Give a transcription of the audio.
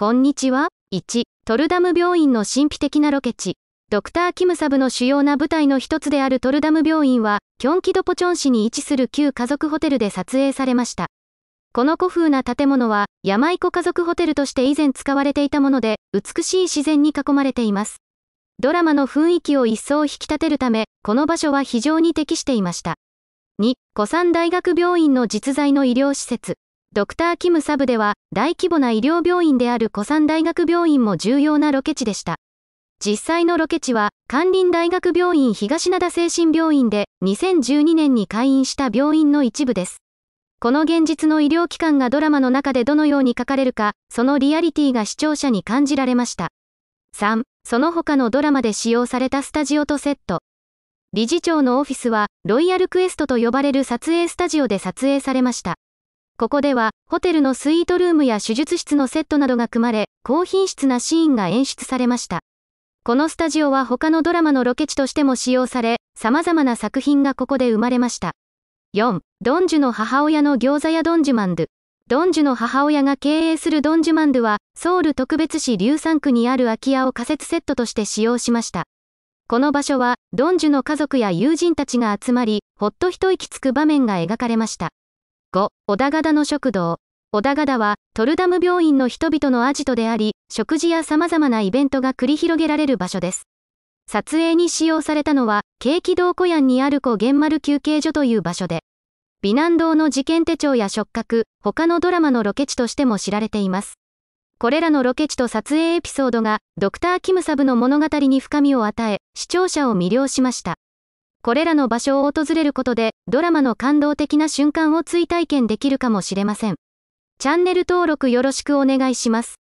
こんにちは。1、トルダム病院の神秘的なロケ地。ドクター・キムサブの主要な舞台の一つであるトルダム病院は、キョンキドポチョン市に位置する旧家族ホテルで撮影されました。この古風な建物は、山子家族ホテルとして以前使われていたもので、美しい自然に囲まれています。ドラマの雰囲気を一層引き立てるため、この場所は非常に適していました。2、古参大学病院の実在の医療施設。ドクター・キム・サブでは、大規模な医療病院である古山大学病院も重要なロケ地でした。実際のロケ地は、関林大学病院東灘精神病院で、2012年に開院した病院の一部です。この現実の医療機関がドラマの中でどのように書かれるか、そのリアリティが視聴者に感じられました。3、その他のドラマで使用されたスタジオとセット。理事長のオフィスは、ロイヤルクエストと呼ばれる撮影スタジオで撮影されました。ここでは、ホテルのスイートルームや手術室のセットなどが組まれ、高品質なシーンが演出されました。このスタジオは他のドラマのロケ地としても使用され、様々な作品がここで生まれました。4. ドンジュの母親の餃子屋ドンジュマンドゥ。ドンジュの母親が経営するドンジュマンドゥは、ソウル特別市硫酸区にある空き家を仮設セットとして使用しました。この場所は、ドンジュの家族や友人たちが集まり、ほっと一息つく場面が描かれました。5、小田方の食堂。小田方は、トルダム病院の人々のアジトであり、食事や様々なイベントが繰り広げられる場所です。撮影に使用されたのは、景気道小屋にある古玄丸休憩所という場所で、美南堂の事件手帳や触覚、他のドラマのロケ地としても知られています。これらのロケ地と撮影エピソードが、ドクター・キムサブの物語に深みを与え、視聴者を魅了しました。これらの場所を訪れることで、ドラマの感動的な瞬間を追体験できるかもしれません。チャンネル登録よろしくお願いします。